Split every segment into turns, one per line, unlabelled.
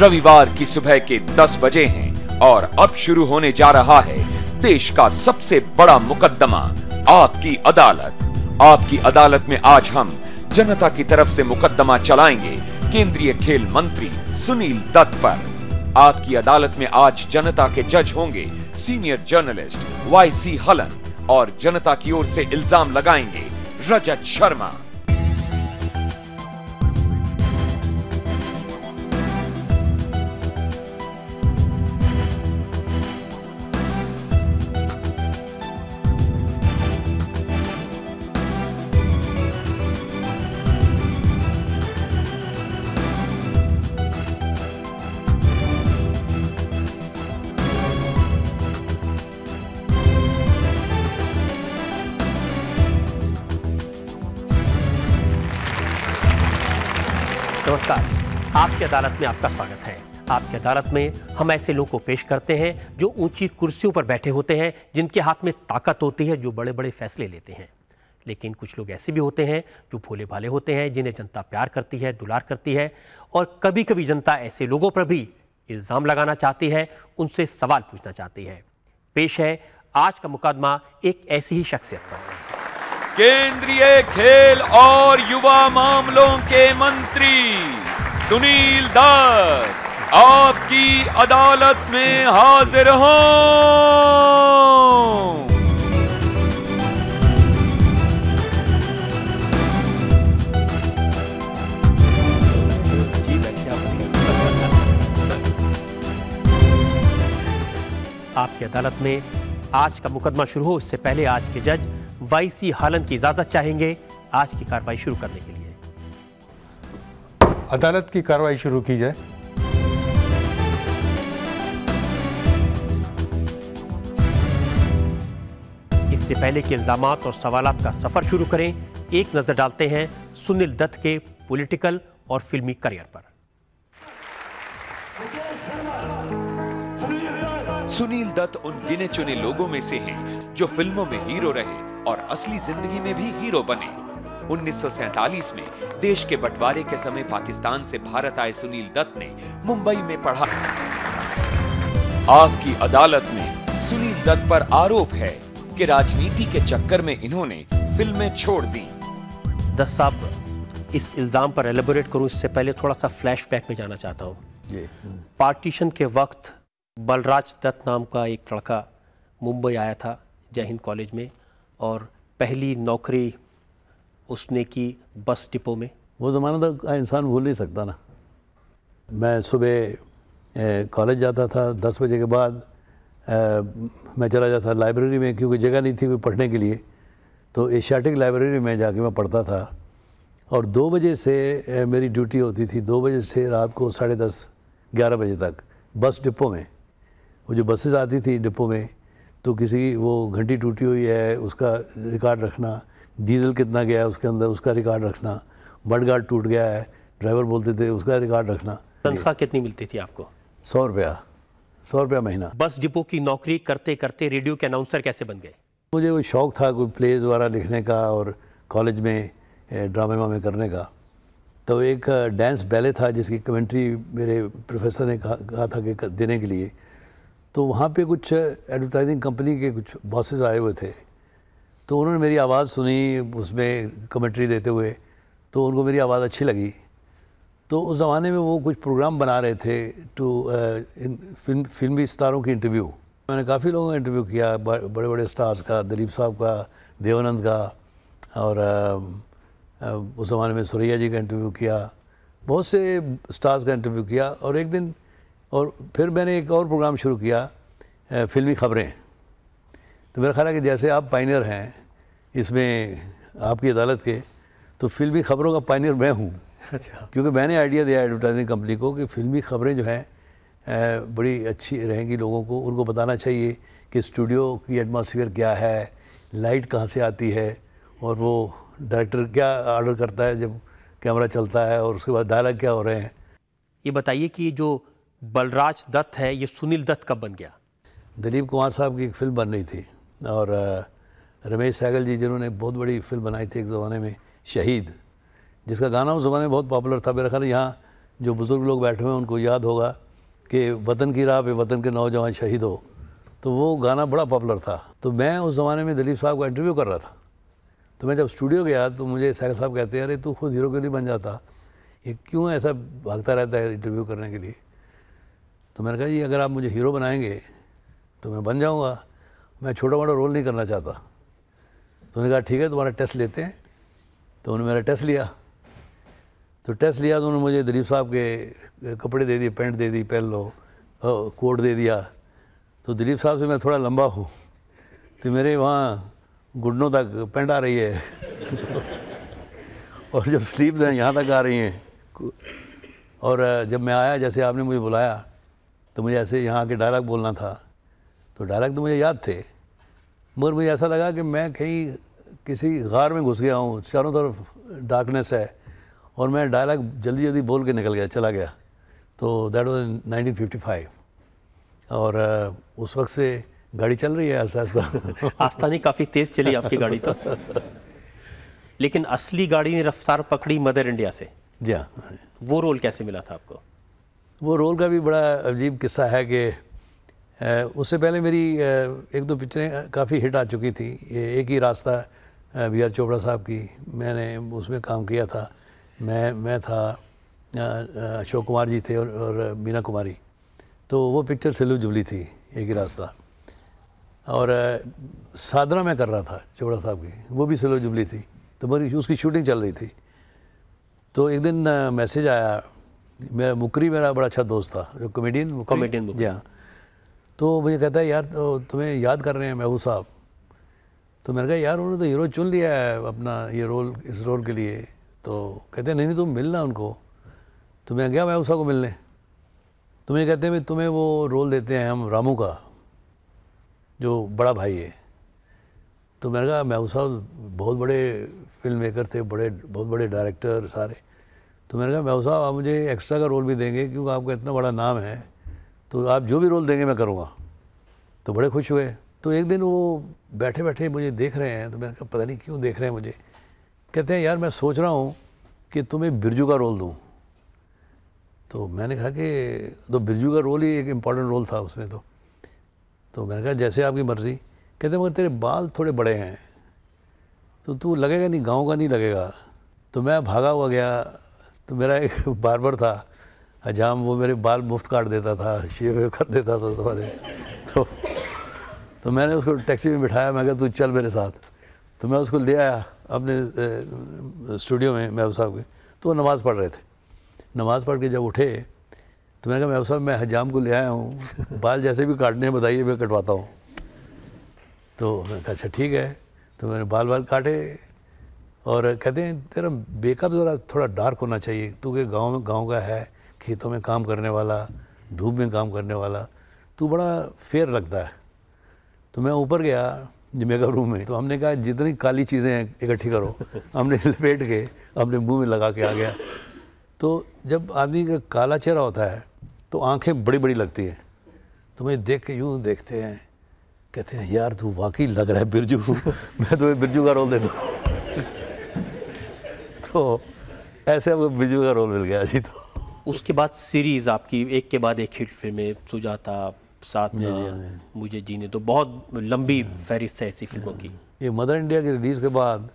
रविवार की सुबह के 10 बजे हैं और अब शुरू होने जा रहा है देश का सबसे बड़ा मुकदमा आपकी अदालत आपकी अदालत में आज हम जनता की तरफ से मुकदमा चलाएंगे केंद्रीय खेल मंत्री सुनील दत्त पर आपकी अदालत में आज जनता के जज होंगे सीनियर जर्नलिस्ट वाई सी हलन और जनता की ओर से इल्जाम लगाएंगे रजत शर्मा
अदालत में आपका स्वागत है आपकी अदालत में हम ऐसे लोगों को पेश करते हैं जो ऊंची कुर्सियों पर बैठे होते हैं जिनके हाथ में ताकत होती है जो बड़े बड़े फैसले लेते हैं लेकिन कुछ लोग ऐसे भी होते हैं जो भोले भाले होते हैं जिन्हें जनता प्यार करती है दुलार करती है और कभी कभी जनता ऐसे लोगों पर भी इल्ज़ाम लगाना चाहती है उनसे सवाल पूछना चाहती है पेश है आज का मुकदमा एक ऐसी ही शख्सियत
पर केंद्रीय खेल और युवा मामलों के मंत्री सुनील दत्त आपकी अदालत में हाजिर हो
आपकी अदालत में आज का मुकदमा शुरू हो उससे पहले आज के जज वाईसी हालन की इजाजत चाहेंगे आज की कार्रवाई शुरू करने के लिए
अदालत की कार्रवाई शुरू की जाए
इससे पहले के इल्जाम और सवाल का सफर शुरू करें एक नजर डालते हैं सुनील दत्त के पॉलिटिकल और फिल्मी करियर पर
सुनील दत्त उन गिने चुने लोगों में से हैं जो फिल्मों में हीरो रहे और असली जिंदगी में भी हीरो बने 1947 में देश के बंटवारे के समय पाकिस्तान से भारत आए सुनील दत्त ने मुंबई में पढ़ा आग की अदालत में सुनील दत्त पर आरोप है कि राजनीति के चक्कर में इन्होंने फिल्में
छोड़ दी दस साहब इस इल्ज़ाम पर एलेबोरेट करूं इससे पहले थोड़ा सा फ्लैशबैक में जाना चाहता हूँ पार्टीशन के वक्त बलराज दत्त नाम का एक लड़का मुंबई आया था जय हिंद कॉलेज में और पहली नौकरी उसने की बस डिपो में
वो ज़माना तो इंसान भूल नहीं सकता ना मैं सुबह कॉलेज जाता था दस बजे के बाद मैं चला जाता लाइब्रेरी में क्योंकि जगह नहीं थी कोई पढ़ने के लिए तो एशियाटिक लाइब्रेरी में जाके मैं पढ़ता था और दो बजे से मेरी ड्यूटी होती थी दो बजे से रात को साढ़े दस ग्यारह बजे तक बस डिपो में वो जो बसेस आती थी डिपो में तो किसी वो घंटी टूटी हुई है उसका रिकॉर्ड रखना डीजल कितना गया उसके अंदर उसका रिकॉर्ड रखना बर्ड गार्ड टूट गया है ड्राइवर बोलते थे उसका रिकॉर्ड रखना
तनख्वाह कितनी मिलती थी आपको
सौ रुपया सौ रुपया महीना
बस डिपो की नौकरी करते करते रेडियो के अनाउंसर कैसे बन गए
मुझे वो शौक़ था कोई प्लेज वगैरह लिखने का और कॉलेज में ड्रामे वामे करने का तो एक डांस बैले था जिसकी कमेंट्री मेरे प्रोफेसर ने कहा, कहा था कि देने के लिए तो वहाँ पे कुछ एडवर्टाइजिंग कंपनी के कुछ बॉसेस आए हुए थे तो उन्होंने मेरी आवाज़ सुनी उसमें कमेंट्री देते हुए तो उनको मेरी आवाज़ अच्छी लगी तो उस ज़माने में वो कुछ प्रोग्राम बना रहे थे टू इन फिल्म फिल्मी स्टारों की इंटरव्यू मैंने काफ़ी लोगों का इंटरव्यू किया बड़े बड़े स्टार्स का दिलीप साहब का देवानंद का और आ, uh, आ, uh, उस ज़माने में सुरैया जी का इंटरव्यू किया बहुत से स्टार्स का इंटरव्यू किया और एक दिन और फिर मैंने एक और प्रोग्राम शुरू किया फिल्मी uh, खबरें तो मेरा ख्याल है कि जैसे आप पाइनियर हैं इसमें आपकी अदालत के तो फिल्मी ख़बरों का पाइनियर मैं हूँ अच्छा क्योंकि मैंने आइडिया दिया एडवर्टाइजिंग कंपनी को कि फिल्मी ख़बरें जो हैं बड़ी अच्छी रहेंगी लोगों को उनको बताना चाहिए कि स्टूडियो की एटमोसफियर क्या है लाइट कहाँ से आती है और वो डायरेक्टर क्या ऑर्डर करता है जब कैमरा चलता है और उसके बाद डायलॉग क्या हो रहे हैं
ये बताइए कि जो बलराज दत्त है ये सुनील दत्त कब बन गया दिलीप
कुमार साहब की एक फिल्म बन रही थी और रमेश सहगल जी जिन्होंने बहुत बड़ी फिल्म बनाई थी एक ज़माने में शहीद जिसका गाना उस ज़माने में बहुत पॉपुलर था मेरा ख्याल यहाँ जो बुज़ुर्ग लोग बैठे हुए हैं उनको याद होगा कि वतन की राह पे वतन के नौजवान शहीद हो तो वो गाना बड़ा पॉपुलर था तो मैं उस ज़माने में दिलीप साहब का इंटरव्यू कर रहा था तो मैं जब स्टूडियो गया तो मुझे सहगल साहब कहते हैं अरे तू खुद हीरो के लिए बन जाता ये क्यों ऐसा भागता रहता है इंटरव्यू करने के लिए तो मैंने कहा जी अगर आप मुझे हीरो बनाएंगे तो मैं बन जाऊँगा मैं छोटा मोटा रोल नहीं करना चाहता तो उन्होंने कहा ठीक है तुम्हारा टेस्ट लेते हैं तो उन्होंने मेरा टेस्ट लिया तो टेस्ट लिया तो उन्होंने मुझे दिलीप साहब के कपड़े दे दिए पेंट दे दी पहन लो कोट दे दिया तो दिलीप साहब से मैं थोड़ा लंबा हूँ तो मेरे वहाँ घुटनों तक पेंट आ रही है और जब स्लीव्स हैं यहाँ तक आ रही हैं और जब मैं आया जैसे आपने मुझे बुलाया तो मुझे ऐसे यहाँ आके डायलॉग बोलना था तो डायलॉग तो मुझे याद थे मगर मुझे ऐसा लगा कि मैं कहीं किसी गार में घुस गया हूँ चारों तरफ डार्कनेस है और मैं डायलॉग जल्दी जल्दी बोल के निकल गया चला गया तो दैट वॉज फाइव और uh, उस वक्त से गाड़ी चल रही है आस्था आस्था नहीं काफ़ी तेज़ चली आपकी गाड़ी तो
लेकिन असली गाड़ी ने रफ्तार पकड़ी मदर इंडिया से जी हाँ वो रोल कैसे मिला था
आपको वो रोल का भी बड़ा अजीब किस्सा है कि उससे पहले मेरी एक दो पिक्चरें काफ़ी हिट आ चुकी थी एक ही रास्ता वी आर चोपड़ा साहब की मैंने उसमें काम किया था मैं मैं था अशोक कुमार जी थे और, और मीना कुमारी तो वो पिक्चर सिलू जुबली थी एक ही रास्ता और साधना में कर रहा था चोपड़ा साहब की वो भी सिलू जुबली थी तो मेरी उसकी शूटिंग चल रही थी तो एक दिन मैसेज आया मेरा मुकरी मेरा बड़ा अच्छा दोस्त था जो कॉमेडियन कॉमेडियन जी हाँ तो मुझे कहता है यार तो तुम्हें याद कर रहे हैं महबूब साहब तो मैंने कहा यार उन्होंने तो हीरो चुन लिया है अपना ये रोल इस रोल के लिए तो कहते हैं नहीं नहीं तुम मिलना उनको तो मैं गया महबूब साहब को मिलने तुम्हें तो कहते हैं तुम्हें वो रोल देते हैं हम रामू का जो बड़ा भाई है तो मैंने कहा महबूब साहब बहुत बड़े फिल्म मेकर थे बड़े बहुत बड़े डायरेक्टर सारे तो मैंने कहा महबूब साहब आप मुझे एक्स्ट्रा का रोल भी देंगे क्योंकि आपका इतना बड़ा नाम है तो आप जो भी रोल देंगे मैं करूँगा तो बड़े खुश हुए तो एक दिन वो बैठे बैठे मुझे देख रहे हैं तो मैंने कहा पता नहीं क्यों देख रहे हैं मुझे कहते हैं यार मैं सोच रहा हूँ कि तुम्हें बिरजू का रोल दूँ तो मैंने कहा कि तो बिरजू का रोल ही एक इम्पॉर्टेंट रोल था उसमें तो तो मैंने कहा जैसे आपकी मर्ज़ी कहते मगर तेरे बाल थोड़े बड़े हैं तो तू लगेगा नहीं गाँव का नहीं लगेगा तो मैं भागा हुआ गया तो मेरा एक बार्बर था हजाम वो मेरे बाल मुफ्त काट देता था शेव कर देता था सारे तो तो मैंने उसको टैक्सी में बिठाया मैं कहा तू चल मेरे साथ तो मैं उसको ले आया अपने स्टूडियो में महब साहब के तो वो नमाज़ पढ़ रहे थे नमाज़ पढ़ के जब उठे तो मैंने कहा महब साहब मैं हजाम को ले आया हूँ बाल जैसे भी काटने हैं बताइए मैं कटवाता हूँ तो मैंने कहा अच्छा ठीक है तो मैंने बाल बाल काटे और कहते हैं तेरा बेकअप ज़रा थोड़ा डार्क होना चाहिए तू के गाँव में गाँव का है खेतों में काम करने वाला धूप में काम करने वाला तू तो बड़ा फेयर लगता है तो मैं ऊपर गया मेगा रूम में तो हमने कहा जितनी काली चीज़ें हैं इकट्ठी करो हमने लपेट के अपने मुंह में लगा के आ गया तो जब आदमी का काला चेहरा होता है तो आंखें बड़ी बड़ी लगती हैं तो मैं देख के यूँ देखते हैं कहते हैं यार तू वाकई लग रहा है बिरजू मैं तुम्हें बिरजू का रोल दे दूँ तो ऐसे वो बिरजू का रोल मिल गया जी तो उसके
बाद सीरीज़ आपकी एक के बाद एक हिट फिल्में सुजाता साथ में मुझे जीने तो बहुत लंबी हाँ। फहरिस्त है ऐसी फिल्मों की
ये मदर इंडिया की रिलीज़ के बाद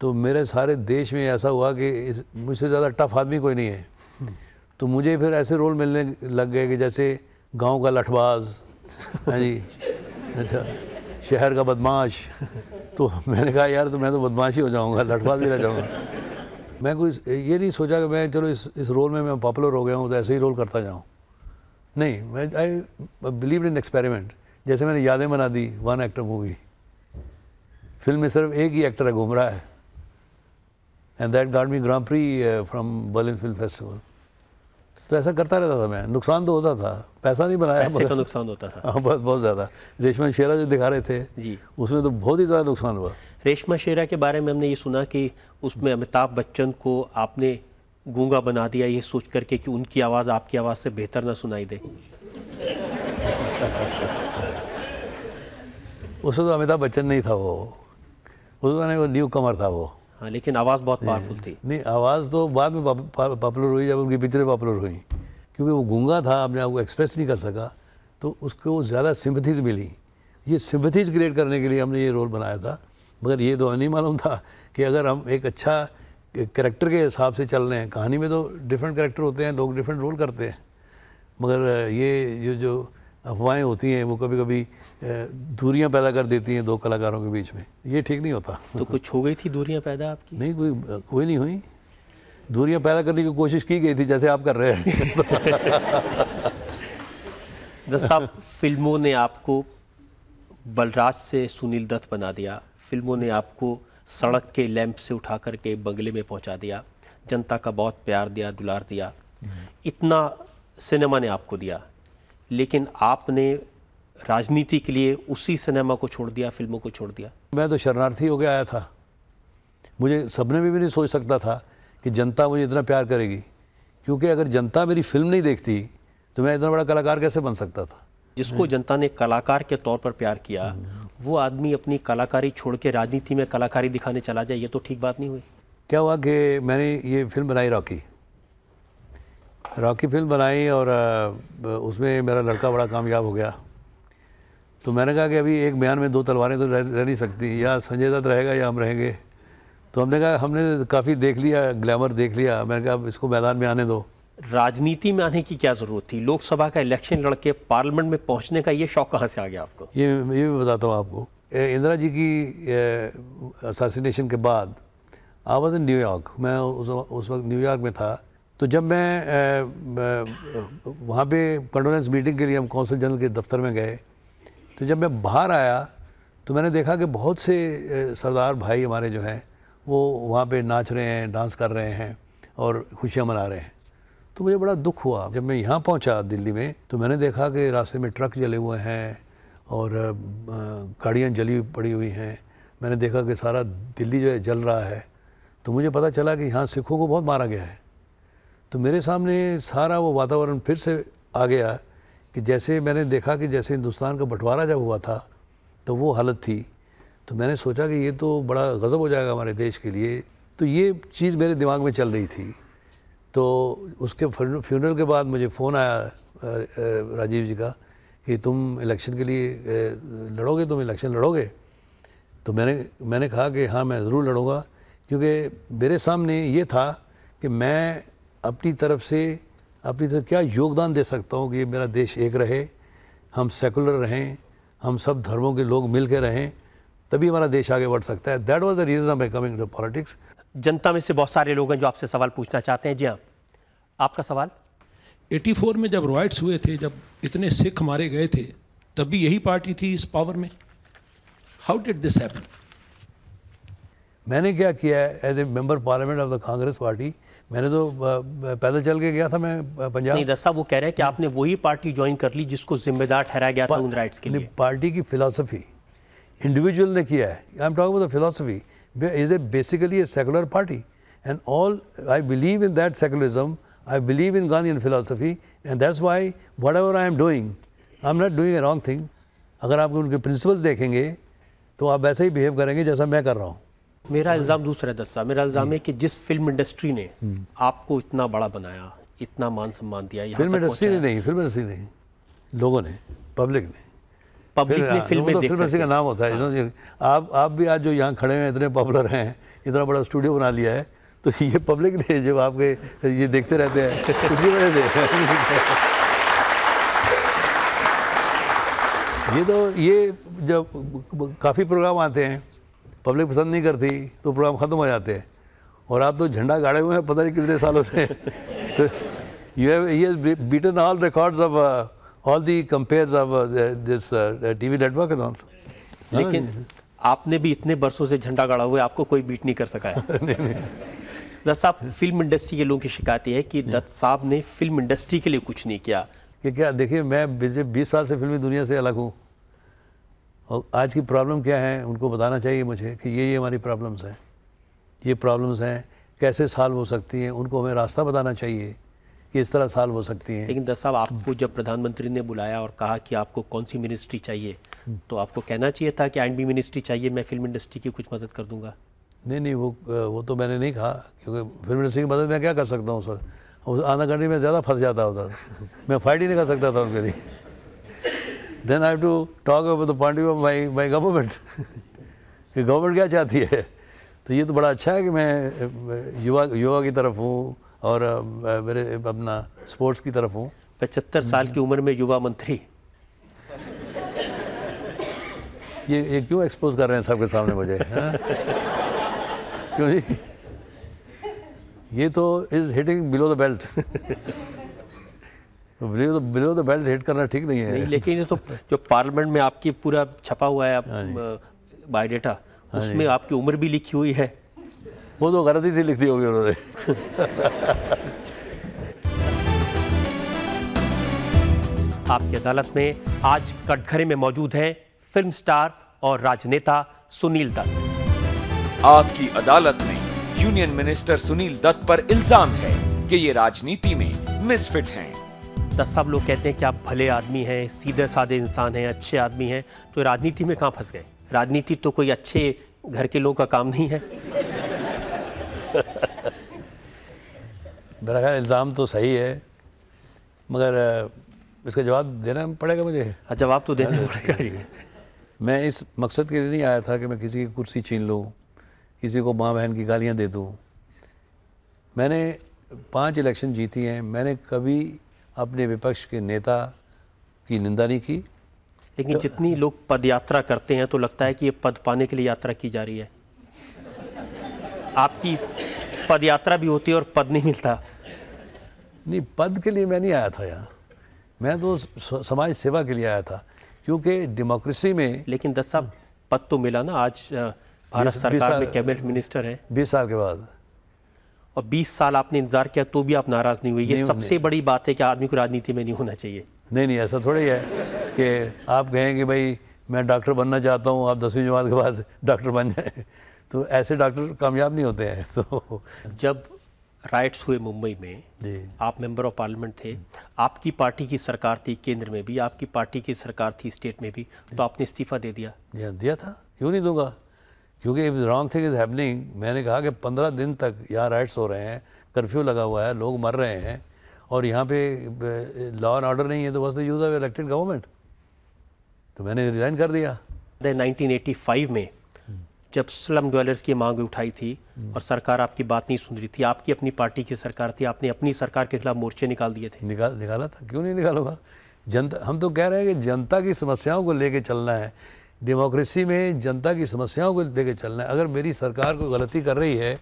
तो मेरे सारे देश में ऐसा हुआ कि मुझसे ज़्यादा टफ आदमी कोई नहीं है तो मुझे फिर ऐसे रोल मिलने लग गए कि जैसे गांव का लठबाज हाँ जी अच्छा शहर का बदमाश तो मैंने कहा यार तो मैं तो बदमाश ही हो जाऊँगा लठबाज ही रह जाऊँगा मैं कोई ये नहीं सोचा कि मैं चलो इस इस रोल में मैं पॉपुलर हो गया हूँ तो ऐसे ही रोल करता जाऊँ नहीं मैं आई बिलीव इन एक्सपेरिमेंट जैसे मैंने यादें बना दी वन एक्टर मूवी फिल्म में सिर्फ एक ही एक्टर है घूम रहा है and that got me Grand Prix from Berlin film festival तो ऐसा करता रहता था मैं नुकसान तो होता था पैसा नहीं बनाया पैसे का नुकसान होता था हाँ बहुत बहुत ज़्यादा रेशमा शेरा जो दिखा रहे थे जी उसमें तो बहुत ही ज़्यादा नुकसान हुआ रेशमा शेरा के बारे में हमने ये
सुना कि उसमें अमिताभ बच्चन को आपने गूंगा बना दिया ये सोच करके कि उनकी
आवाज़ आपकी आवाज़ से बेहतर ना सुनाई दे उस तो अमिताभ बच्चन नहीं था वो उस तो न्यू कमर था वो हाँ लेकिन आवाज़ बहुत पावरफुल थी नहीं आवाज़ तो बाद में पॉपुलर हुई जब उनकी पिक्चरें पॉपुलर हुई क्योंकि वो गूंगा था अपने आप को एक्सप्रेस नहीं कर सका तो उसको ज़्यादा सिम्पथीज मिली ये सिम्पथीज क्रिएट करने के लिए हमने ये रोल बनाया था मगर ये तो नहीं मालूम था कि अगर हम एक अच्छा करेक्टर के हिसाब से चल रहे हैं कहानी में तो डिफरेंट करेक्टर होते हैं लोग डिफरेंट रोल करते हैं मगर ये जो जो अफवाहें होती हैं वो कभी कभी दूरियां पैदा कर देती हैं दो कलाकारों के बीच में ये ठीक नहीं होता तो कुछ हो गई थी दूरियां पैदा आपकी नहीं कोई कोई नहीं हुई दूरियां पैदा करने की कोशिश की गई थी जैसे आप कर रहे हैं जैसा फिल्मों ने आपको
बलराज से सुनील दत्त बना दिया फिल्मों ने आपको सड़क के लैंप से उठा करके बंगले में पहुंचा दिया जनता का बहुत प्यार दिया दुलार दिया इतना सिनेमा ने आपको दिया लेकिन आपने राजनीति के लिए उसी सिनेमा को छोड़ दिया फिल्मों को छोड़ दिया
मैं तो शरणार्थी हो गया आया था मुझे सपने में भी नहीं सोच सकता था कि जनता मुझे इतना प्यार करेगी क्योंकि अगर जनता मेरी फिल्म नहीं देखती तो मैं इतना बड़ा कलाकार कैसे बन सकता था जिसको हम्म। जनता ने कलाकार के
तौर पर प्यार किया हम्म। वो आदमी अपनी कलाकारी छोड़ के राजनीति में कलाकारी दिखाने चला जाए ये तो ठीक
बात नहीं हुई क्या हुआ कि मैंने ये फिल्म बनाई रॉकी रॉकी फिल्म बनाई और उसमें मेरा लड़का बड़ा कामयाब हो गया तो मैंने कहा कि अभी एक बयान में दो तलवारें तो रह नहीं सकती या संजय दत्त रहेगा या हम रहेंगे तो हमने कहा हमने काफ़ी देख लिया ग्लैमर देख लिया मैंने कहा अब इसको मैदान में आने दो राजनीति
में आने की क्या ज़रूरत थी लोकसभा का इलेक्शन लड़के पार्लियामेंट में पहुंचने का ये शौक कहाँ से आ गया आपको
ये ये भी बताता हूँ आपको इंदिरा जी की असासीनेशन के बाद आवाज इन न्यूयॉर्क मैं उस उस वक्त न्यूयॉर्क में था तो जब मैं वहाँ पे कंडोलेंस मीटिंग के लिए हम कौंसल जनरल के दफ्तर में गए तो जब मैं बाहर आया तो मैंने देखा कि बहुत से सरदार भाई हमारे जो हैं वो वहाँ पे नाच रहे हैं डांस कर रहे हैं और खुशियाँ मना रहे हैं तो मुझे बड़ा दुख हुआ जब मैं यहाँ पहुँचा दिल्ली में तो मैंने देखा कि रास्ते में ट्रक जले हुए हैं और गाड़ियाँ जली पड़ी हुई हैं मैंने देखा कि सारा दिल्ली जो है जल रहा है तो मुझे पता चला कि यहाँ सिखों को बहुत मारा गया है तो मेरे सामने सारा वो वातावरण फिर से आ गया कि जैसे मैंने देखा कि जैसे हिंदुस्तान का बंटवारा जब हुआ था तो वो हालत थी तो मैंने सोचा कि ये तो बड़ा गज़ब हो जाएगा हमारे देश के लिए तो ये चीज़ मेरे दिमाग में चल रही थी तो उसके फ्यूनरल के बाद मुझे फ़ोन आया राजीव जी का कि तुम इलेक्शन के लिए लड़ोगे तुम इलेक्शन लड़ोगे तो मैंने मैंने कहा कि हाँ मैं ज़रूर लड़ूंगा क्योंकि मेरे सामने ये था कि मैं अपनी तरफ से अपनी तरफ क्या योगदान दे सकता हूँ कि मेरा देश एक रहे हम सेकुलर रहें हम सब धर्मों के लोग मिल के रहें तभी हमारा देश आगे बढ़ सकता है that was the reason of my coming to politics जनता में से बहुत सारे लोग हैं जो आपसे सवाल पूछना चाहते हैं जी हाँ आपका सवाल
84 में जब रॉयट्स हुए थे जब इतने सिख मारे गए थे तब भी यही पार्टी थी इस पावर में हाउ डिड
दिस हैपन मैंने क्या किया है as a member parliament of the Congress party मैंने तो पैदल चल के गया था मैं पंजाब नहीं
दस्ता वो कह रहे हैं कि आपने वही पार्टी ज्वाइन कर ली जिसको जिम्मेदार ठहराया गया था उन राइट्स के लिए पार्टी
की फिलॉसफी इंडिविजुअल ने किया है I am talk the philosophy is a basically a secular party and all I believe in that secularism I believe in Gandhi in philosophy and that's why whatever I am doing I am not doing a wrong thing अगर आप उनके principles देखेंगे तो आप वैसे ही behave करेंगे जैसा मैं कर रहा हूँ मेरा इल्ज़ाम दूसरा
है दस्ता मेरा इल्ज़ाम है कि जिस फिल्म इंडस्ट्री ने हम्म। आपको इतना बड़ा बनाया इतना मान सम्मान दिया फिल्म इंडस्ट्री ने
नहीं फिल्म इंडस्ट्री नहीं लोगों ने पब्लिक ने पब्लिक ने फिल्में फिल्म का नाम होता है हाँ। आप आप भी आज जो यहाँ खड़े हैं इतने पॉपुलर हैं इतना बड़ा स्टूडियो बना लिया है तो ये पब्लिक ने जब आपके ये देखते रहते हैं उसकी वजह से ये तो ये जब काफ़ी प्रोग्राम आते हैं पब्लिक पसंद नहीं करती तो प्रोग्राम ख़त्म हो जाते हैं और आप तो झंडा गाड़े हुए हैं पता नहीं कितने सालों से तो you have beaten all records of all the compares of uh, this uh, TV network and all. हाँ, लेकिन आपने भी इतने बरसों से झंडा गाड़ा हुआ है आपको कोई बीट नहीं कर सका
है दत्त साहब फिल्म इंडस्ट्री के लोगों की शिकायत है कि दत्त साहब ने फिल्म इंडस्ट्री के लिए कुछ नहीं किया
कि क्या देखिए मैं पिछले बीस साल से फिल्मी दुनिया से अलग हूँ और आज की प्रॉब्लम क्या है उनको बताना चाहिए मुझे कि ये ये हमारी प्रॉब्लम्स हैं ये प्रॉब्लम्स हैं कैसे सॉल्व हो सकती हैं उनको हमें रास्ता बताना चाहिए कि इस तरह साल हो सकती है लेकिन
दस साहब आपको जब प्रधानमंत्री ने बुलाया और कहा कि आपको कौन सी मिनिस्ट्री चाहिए तो आपको कहना चाहिए था कि एंड बी मिनिस्ट्री चाहिए मैं फिल्म इंडस्ट्री की कुछ मदद कर दूंगा
नहीं नहीं वो वो तो मैंने नहीं कहा क्योंकि फिल्म इंडस्ट्री की मदद मैं क्या कर सकता हूँ सर उस आना घंटे में ज़्यादा फंस जाता होता मैं फाइट ही नहीं कर सकता था उनके लिए then I to talk about the point of my my government कि गवर्नमेंट क्या चाहती है तो ये तो बड़ा अच्छा है कि मैं युवा युवा की तरफ हूँ और मेरे अपना स्पोर्ट्स की तरफ हूँ पचहत्तर साल की उम्र में युवा मंत्री ये ये क्यों एक्सपोज कर रहे हैं सबके सामने मुझे हाँ? क्यों जी ये तो is hitting below the belt below below the belt hit करना ठीक नहीं है नहीं, लेकिन ये तो जो पार्लियामेंट में आपकी
पूरा छपा हुआ है आप बायोडेटा हाँ हाँ उसमें आपकी उम्र भी लिखी हुई है
वो तो गलती से लिख दी होगी उन्होंने
आपकी अदालत में आज कटघरे में मौजूद हैं फिल्म स्टार और राजनेता सुनील दत्त आपकी अदालत
में यूनियन मिनिस्टर सुनील दत्त पर इल्जाम है कि ये राजनीति में मिसफिट
हैं। दस सब लोग कहते हैं कि आप भले आदमी हैं सीधे साधे इंसान हैं अच्छे आदमी हैं तो राजनीति में कहाँ फंस गए राजनीति तो कोई अच्छे घर के लोगों का काम नहीं है
मेरा ख्याल इल्ज़ाम तो सही है मगर इसका जवाब देना पड़ेगा मुझे हाँ जवाब तो देना हाँ, पड़ेगा मैं इस मकसद के लिए नहीं आया था कि मैं किसी की कुर्सी छीन लूँ किसी को माँ बहन की गालियाँ दे दूँ मैंने पांच इलेक्शन जीती हैं मैंने कभी अपने विपक्ष के नेता की निंदा नहीं की लेकिन तो, जितनी लोग
पद यात्रा करते हैं तो लगता है कि ये पद पाने के लिए यात्रा की जा रही है
आपकी पद यात्रा भी होती है और पद नहीं मिलता नहीं पद के लिए मैं नहीं आया था यहाँ मैं तो समाज सेवा के लिए आया था क्योंकि डेमोक्रेसी में लेकिन दस साल पद तो मिला ना आज भारत सरकार में कैबिनेट मिनिस्टर है बीस साल के
बाद और बीस साल आपने इंतजार किया तो भी आप नाराज नहीं हुए ये सबसे बड़ी बात है
कि आदमी को राजनीति में नहीं होना चाहिए नहीं नहीं ऐसा थोड़ा ही है कि आप कहें कि भाई मैं डॉक्टर बनना चाहता हूँ आप दसवीं जमात के बाद डॉक्टर बन जाए तो ऐसे डॉक्टर कामयाब नहीं होते हैं तो जब राइट्स हुए मुंबई में आप मेंबर ऑफ पार्लियामेंट थे
आपकी पार्टी की सरकार थी केंद्र में भी आपकी पार्टी की सरकार थी स्टेट में भी तो आपने इस्तीफा दे दिया
दिया था क्यों नहीं दूंगा क्योंकि if wrong thing is happening मैंने कहा कि पंद्रह दिन तक यहाँ राइट्स हो रहे हैं कर्फ्यू लगा हुआ है लोग मर रहे हैं और यहाँ पे लॉ एंड ऑर्डर नहीं है तो was the use of elected government तो मैंने रिज़ाइन कर
दिया 1985 में जब स्लम ड्वेलर्स की मांग उठाई थी और सरकार आपकी बात नहीं सुन रही थी आपकी अपनी पार्टी की सरकार थी आपने अपनी सरकार के खिलाफ मोर्चे निकाल दिए थे
निकाल निकाला था क्यों नहीं निकालूंगा जनता हम तो कह रहे हैं कि जनता की समस्याओं को लेके चलना है डेमोक्रेसी में जनता की समस्याओं को लेके चलना है अगर मेरी सरकार कोई गलती कर रही है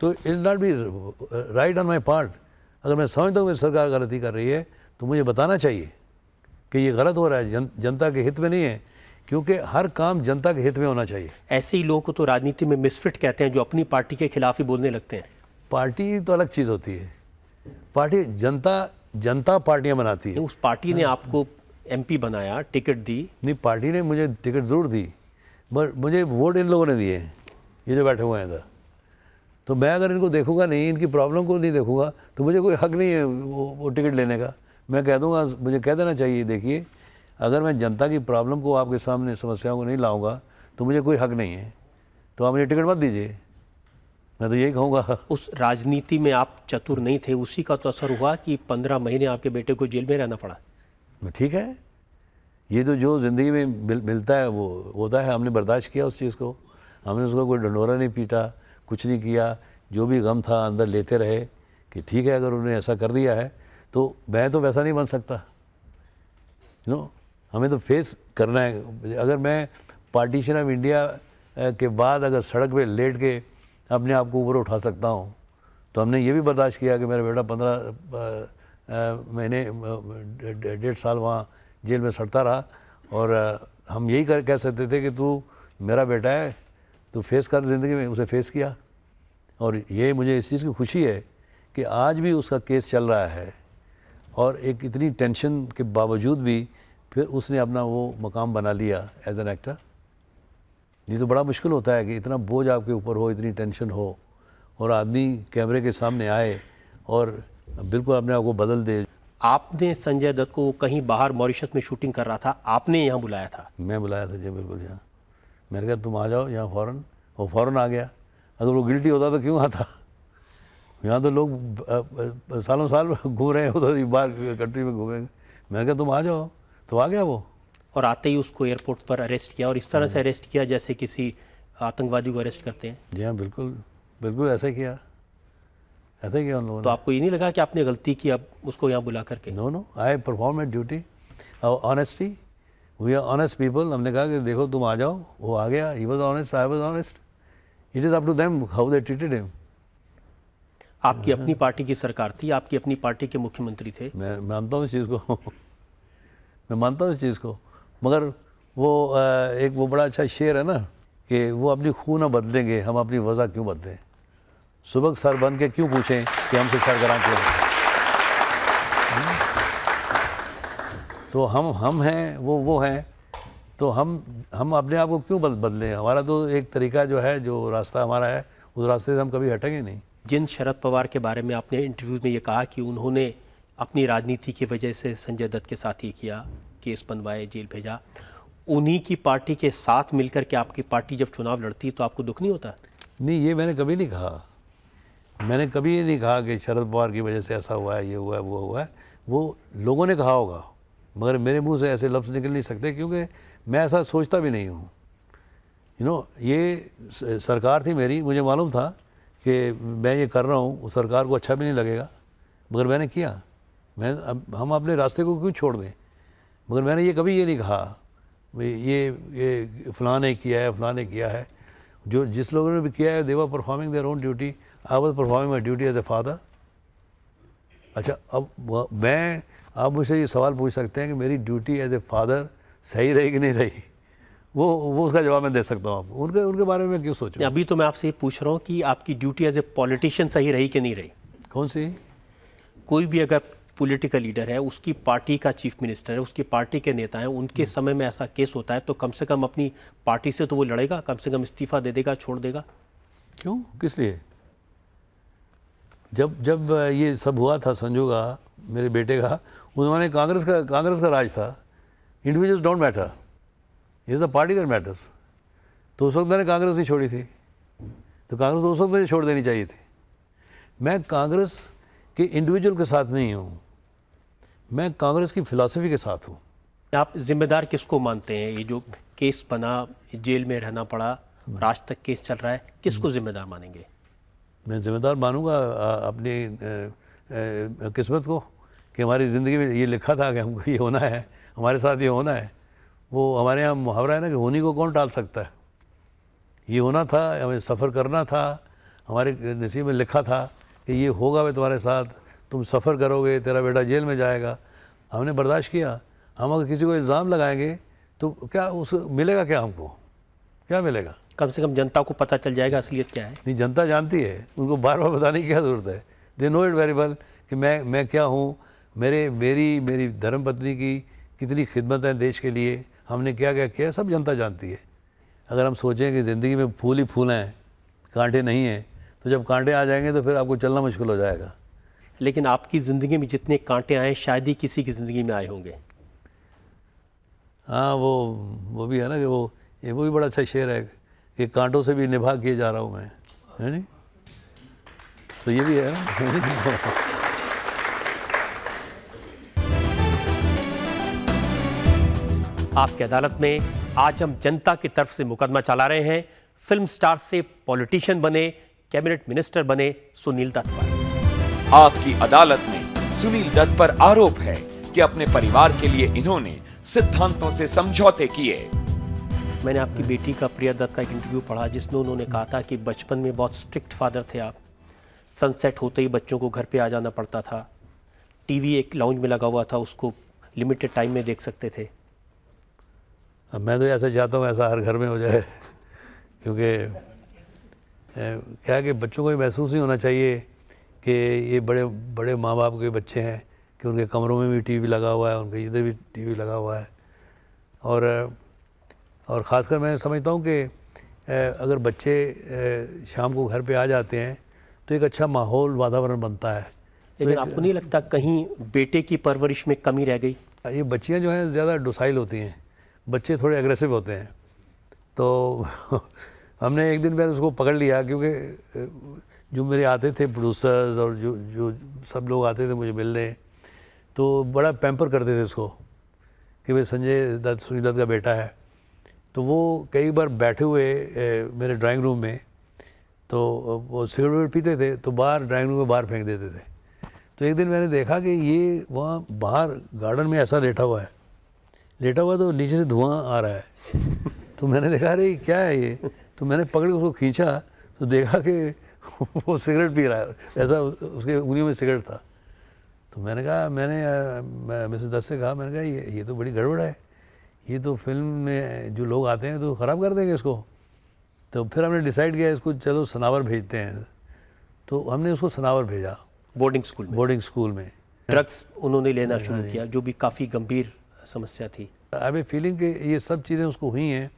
तो it not be right on my part अगर मैं समझता हूँ मेरी सरकार गलती कर रही है तो मुझे बताना चाहिए कि ये गलत हो रहा है जन, जनता के हित में नहीं है क्योंकि हर काम जनता के हित में होना चाहिए ऐसे ही लोग को तो राजनीति में मिसफिट कहते हैं जो अपनी पार्टी के खिलाफ ही बोलने लगते हैं पार्टी तो अलग चीज़ होती है पार्टी जनता जनता पार्टियां बनाती है उस पार्टी ने आपको एमपी बनाया टिकट दी नहीं पार्टी ने मुझे टिकट ज़रूर दी मगर मुझे वोट इन लोगों ने दिए ये जो बैठे हुए हैं इधर तो मैं अगर इनको देखूंगा नहीं इनकी प्रॉब्लम को नहीं देखूंगा तो मुझे कोई हक नहीं है वो, वो टिकट लेने का मैं कह दूंगा मुझे कह देना चाहिए देखिए अगर मैं जनता की प्रॉब्लम को आपके सामने समस्याओं को नहीं लाऊंगा तो मुझे कोई हक नहीं है तो आप मुझे टिकट मत दीजिए
मैं तो यही कहूँगा उस राजनीति में आप चतुर नहीं थे उसी का तो असर हुआ कि पंद्रह महीने आपके बेटे को जेल में रहना पड़ा
ठीक है ये तो जो ज़िंदगी में मिल, मिलता है वो होता है हमने बर्दाश्त किया उस चीज़ को हमने उसको कोई डंडोरा नहीं पीटा कुछ नहीं किया जो भी गम था अंदर लेते रहे कि ठीक है अगर उन्हें ऐसा कर दिया है तो मैं तो वैसा नहीं बन सकता नो हमें तो फेस करना है अगर मैं पार्टीशन ऑफ इंडिया के बाद अगर सड़क पे लेट के अपने आप को ऊपर उठा सकता हूँ तो हमने ये भी बर्दाश्त किया कि मेरा बेटा पंद्रह महीने डेढ़ साल वहाँ जेल में सड़ता रहा और हम यही कर कह सकते थे कि तू मेरा बेटा है तो फेस कर ज़िंदगी में उसे फेस किया और ये मुझे इस चीज़ की खुशी है कि आज भी उसका केस चल रहा है और एक इतनी टेंशन के बावजूद भी फिर उसने अपना वो मकाम बना लिया एज एन एक्टर नहीं तो बड़ा मुश्किल होता है कि इतना बोझ आपके ऊपर हो इतनी टेंशन हो और आदमी कैमरे के सामने आए और बिल्कुल अपने आप को बदल दे
आपने संजय दत्त को कहीं बाहर मॉरिशस में शूटिंग कर रहा था आपने यहाँ बुलाया था
मैं बुलाया था जी बिल्कुल यहाँ मैंने कहा तुम आ जाओ यहाँ फ़ौरन वो फ़ौरन आ गया अगर वो गिल्टी होता तो क्यों आता यहाँ तो लोग सालों साल घूम रहे हैं उधर बाहर कंट्री में घूमेंगे मैंने कहा तुम आ जाओ तो आ गया वो और आते ही उसको एयरपोर्ट पर अरेस्ट
किया और इस तरह से हाँ। अरेस्ट किया जैसे किसी आतंकवादी को अरेस्ट करते हैं जी हाँ बिल्कुल बिल्कुल
ऐसा किया ऐसा किया उन लोगों तो आपको ये नहीं लगा कि आपने गलती की अब उसको यहाँ बुला करके no no I perform at duty और honesty we are honest people हमने कहा कि देखो तुम आ जाओ वो आ गया he was honest I was honest it is up to them how they treated
him आपकी अपनी हाँ। पार्टी की सरकार थी आपकी अपनी पार्टी के मुख्यमंत्री थे मैं
मानता हूँ इस चीज़ को मैं मानता हूँ इस चीज़ को मगर वो एक वो बड़ा अच्छा शेर है ना कि वो अपनी खून ना बदलेंगे हम अपनी वजह क्यों बदलें सुबह सर बन के क्यों पूछें कि हमसे सरगराम क्यों तो हम हम हैं वो वो हैं तो हम हम अपने आप को क्यों बदलें हमारा तो एक तरीका जो है जो रास्ता हमारा है उस रास्ते से हम कभी
हटेंगे नहीं जिन शरद पवार के बारे में आपने इंटरव्यूज में ये कहा कि उन्होंने अपनी राजनीति की वजह से संजय दत्त के साथ ही किया केस बनवाए जेल भेजा उन्हीं की पार्टी के साथ मिलकर के आपकी पार्टी जब चुनाव लड़ती तो आपको दुख नहीं होता
नहीं ये मैंने कभी नहीं कहा मैंने कभी ये नहीं कहा कि शरद पवार की वजह से ऐसा हुआ है ये हुआ है वो हुआ है वो लोगों ने कहा होगा मगर मेरे मुंह से ऐसे लफ्ज़ निकल नहीं सकते क्योंकि मैं ऐसा सोचता भी नहीं हूँ यू नो ये सरकार थी मेरी मुझे मालूम था कि मैं ये कर रहा हूँ उस सरकार को अच्छा भी नहीं लगेगा मगर मैंने किया मैं अब हम अपने रास्ते को क्यों छोड़ दें मगर मैंने ये कभी ये नहीं कहा ये ये फ़लाँ ने किया है फ़लाँ ने किया है जो जिस लोगों ने भी किया है they were performing their own duty I was performing my duty as a father अच्छा अब मैं आप मुझसे ये सवाल पूछ सकते हैं कि मेरी ड्यूटी एज ए फादर सही रही कि नहीं रही वो वो उसका जवाब मैं दे सकता हूँ आपको उनके उनके बारे में क्यों सोचूं
अभी तो मैं आपसे ये पूछ रहा हूँ कि आपकी ड्यूटी एज ए पॉलिटिशियन सही रही कि नहीं रही कौन सी कोई भी अगर पॉलिटिकल लीडर है उसकी पार्टी का चीफ मिनिस्टर है उसकी पार्टी के नेता हैं उनके हम्म। समय में ऐसा केस होता है तो कम से कम अपनी पार्टी से तो वो लड़ेगा कम से कम इस्तीफा दे देगा छोड़ देगा
क्यों किस लिए जब जब ये सब हुआ था संजू का मेरे बेटे का उस जमाने कांग्रेस का कांग्रेस का राज था individuals don't matter is the party that matters तो उस वक्त मैंने कांग्रेस ही छोड़ी थी तो कांग्रेस तो उस वक्त मुझे छोड़ देनी चाहिए थी मैं कांग्रेस के इंडिविजुअल के साथ नहीं हूँ मैं कांग्रेस की फ़िलासफ़ी के साथ हूँ आप जिम्मेदार किसको मानते हैं ये जो केस
बना जेल में रहना पड़ा आज तक केस चल रहा है किसको जिम्मेदार मानेंगे
मैं जिम्मेदार मानूंगा अपनी किस्मत को कि हमारी ज़िंदगी में ये लिखा था कि हमको ये होना है हमारे साथ ये होना है वो हमारे यहाँ मुहावरा है ना कि होनी को कौन टाल सकता है ये होना था हमें सफ़र करना था हमारे नसीब में लिखा था कि ये होगा वे तुम्हारे साथ तुम सफ़र करोगे तेरा बेटा जेल में जाएगा हमने बर्दाश्त किया हम अगर किसी को इल्ज़ाम लगाएंगे तो क्या उस मिलेगा क्या हमको क्या मिलेगा कम से कम जनता को पता चल जाएगा असलियत क्या है नहीं जनता जानती है उनको बार बार बताने की क्या ज़रूरत है they know it very well कि मैं मैं क्या हूँ मेरे मेरी मेरी धर्म पत्नी की कितनी खिदमत है देश के लिए हमने क्या क्या किया सब जनता जानती है अगर हम सोचें कि ज़िंदगी में फूल ही फूल हैं कांटे नहीं हैं तो जब कांटे आ जाएंगे तो फिर आपको चलना मुश्किल हो जाएगा लेकिन आपकी ज़िंदगी में जितने कांटे आए शायद ही किसी
की ज़िंदगी में आए होंगे
हाँ वो वो भी है ना कि वो ये वो भी बड़ा अच्छा शेर है कि कांटों से भी निभा किए जा रहा हूँ मैं है नहीं तो ये भी है ना
आपकी अदालत में आज हम जनता की तरफ से मुकदमा चला रहे हैं फिल्म स्टार से पॉलिटिशियन बने कैबिनेट मिनिस्टर बने सुनील दत्त आपकी अदालत में सुनील दत्त पर आरोप
है कि अपने परिवार के लिए इन्होंने सिद्धांतों से समझौते किए
मैंने आपकी बेटी का प्रिया दत्त का एक इंटरव्यू पढ़ा जिसमें उन्होंने कहा था कि बचपन में बहुत स्ट्रिक्ट फादर थे आप सनसेट होते ही बच्चों को घर पे आ जाना पड़ता था टीवी एक लाउंज में लगा हुआ था उसको लिमिटेड टाइम में देख सकते थे
अब मैं तो ऐसा चाहता हूँ ऐसा हर घर में हो जाए क्योंकि क्या है कि बच्चों को भी महसूस नहीं होना चाहिए कि ये बड़े बड़े माँ बाप के बच्चे हैं कि उनके कमरों में भी टीवी लगा हुआ है उनके इधर भी टीवी लगा हुआ है और और ख़ासकर मैं समझता हूँ कि अगर बच्चे शाम को घर पे आ जाते हैं तो एक अच्छा माहौल वातावरण बनता है तो लेकिन तो आपको नहीं लगता कहीं बेटे की परवरिश में कमी रह गई ये बच्चियाँ जो हैं ज़्यादा डोसाइल होती हैं बच्चे थोड़े एग्रेसिव होते हैं तो हमने एक दिन पहले उसको पकड़ लिया क्योंकि जो मेरे आते थे प्रोड्यूसर्स और जो जो सब लोग आते थे मुझे मिलने तो बड़ा पैम्पर करते थे उसको कि भाई संजय दत्त सुनील दत्त का बेटा है तो वो कई बार बैठे हुए ए, मेरे ड्राइंग रूम में तो वो सिगरेट पीते थे तो बाहर ड्राइंग रूम में बाहर फेंक देते थे तो एक दिन मैंने देखा कि ये वहाँ बाहर गार्डन में ऐसा लेटा हुआ है लेटा हुआ तो नीचे से धुआं आ रहा है तो मैंने देखा अरे क्या है ये तो मैंने पकड़ के उसको खींचा तो देखा कि वो सिगरेट पी रहा है ऐसा उसके उंगलियों में सिगरेट था तो मैंने कहा मैंने मिसेस दस से कहा मैंने कहा ये ये तो बड़ी गड़बड़ है ये तो फिल्म में जो लोग आते हैं तो ख़राब कर देंगे इसको तो फिर हमने डिसाइड किया इसको चलो सनावर भेजते हैं तो हमने उसको सनावर भेजा बोर्डिंग स्कूल बोर्डिंग स्कूल में ड्रग्स उन्होंने लेना हाँ शुरू किया
जो भी काफ़ी गंभीर समस्या थी
आई फीलिंग कि ये सब चीज़ें उसको हुई हैं